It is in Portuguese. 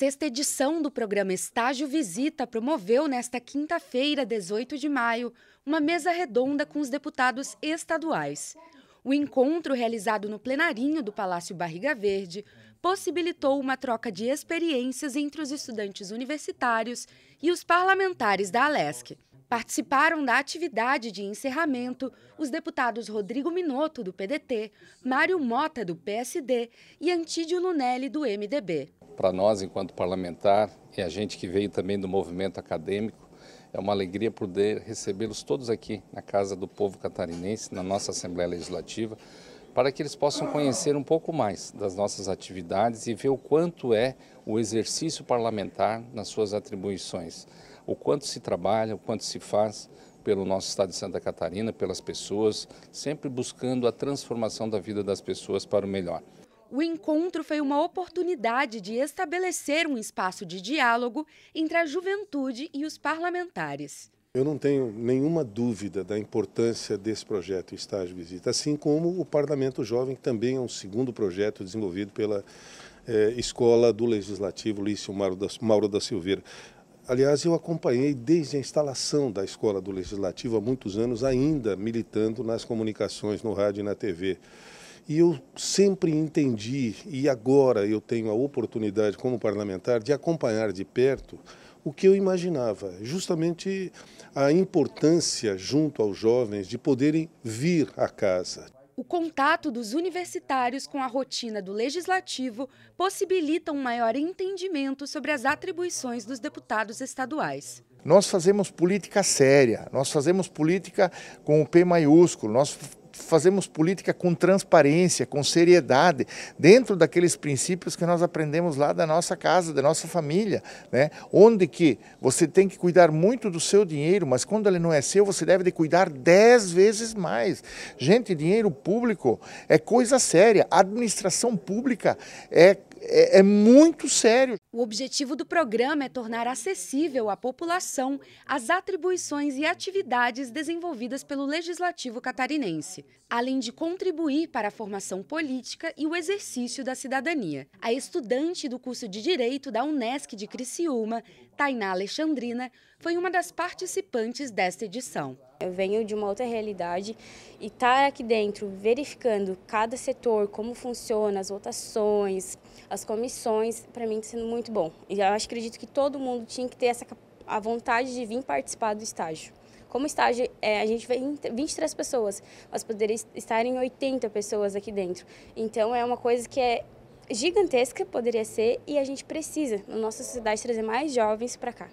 sexta edição do programa Estágio Visita promoveu nesta quinta-feira, 18 de maio, uma mesa redonda com os deputados estaduais. O encontro realizado no plenarinho do Palácio Barriga Verde possibilitou uma troca de experiências entre os estudantes universitários e os parlamentares da Alesc. Participaram da atividade de encerramento os deputados Rodrigo Minotto, do PDT, Mário Mota, do PSD e Antídio Lunelli, do MDB para nós, enquanto parlamentar, e a gente que veio também do movimento acadêmico, é uma alegria poder recebê-los todos aqui na Casa do Povo Catarinense, na nossa Assembleia Legislativa, para que eles possam conhecer um pouco mais das nossas atividades e ver o quanto é o exercício parlamentar nas suas atribuições, o quanto se trabalha, o quanto se faz pelo nosso estado de Santa Catarina, pelas pessoas, sempre buscando a transformação da vida das pessoas para o melhor. O encontro foi uma oportunidade de estabelecer um espaço de diálogo entre a juventude e os parlamentares. Eu não tenho nenhuma dúvida da importância desse projeto Estágio Visita, assim como o Parlamento Jovem, que também é um segundo projeto desenvolvido pela eh, Escola do Legislativo Lício Mauro da, Mauro da Silveira. Aliás, eu acompanhei desde a instalação da Escola do Legislativo há muitos anos, ainda militando nas comunicações, no rádio e na TV. E eu sempre entendi, e agora eu tenho a oportunidade como parlamentar de acompanhar de perto o que eu imaginava, justamente a importância junto aos jovens de poderem vir à casa. O contato dos universitários com a rotina do legislativo possibilita um maior entendimento sobre as atribuições dos deputados estaduais. Nós fazemos política séria, nós fazemos política com o P maiúsculo, nós fazemos política com transparência, com seriedade, dentro daqueles princípios que nós aprendemos lá da nossa casa, da nossa família, né? onde que você tem que cuidar muito do seu dinheiro, mas quando ele não é seu, você deve de cuidar dez vezes mais. Gente, dinheiro público é coisa séria, administração pública é é, é muito sério. O objetivo do programa é tornar acessível à população as atribuições e atividades desenvolvidas pelo Legislativo catarinense, além de contribuir para a formação política e o exercício da cidadania. A estudante do curso de Direito da Unesc de Criciúma, Tainá Alexandrina, foi uma das participantes desta edição. Eu venho de uma outra realidade e estar tá aqui dentro verificando cada setor, como funciona, as votações, as comissões, para mim está sendo muito bom. E eu acredito que todo mundo tinha que ter essa a vontade de vir participar do estágio. Como estágio, é, a gente vem 23 pessoas, mas poderia estar em 80 pessoas aqui dentro. Então é uma coisa que é gigantesca, poderia ser, e a gente precisa, na nossa sociedade, trazer mais jovens para cá.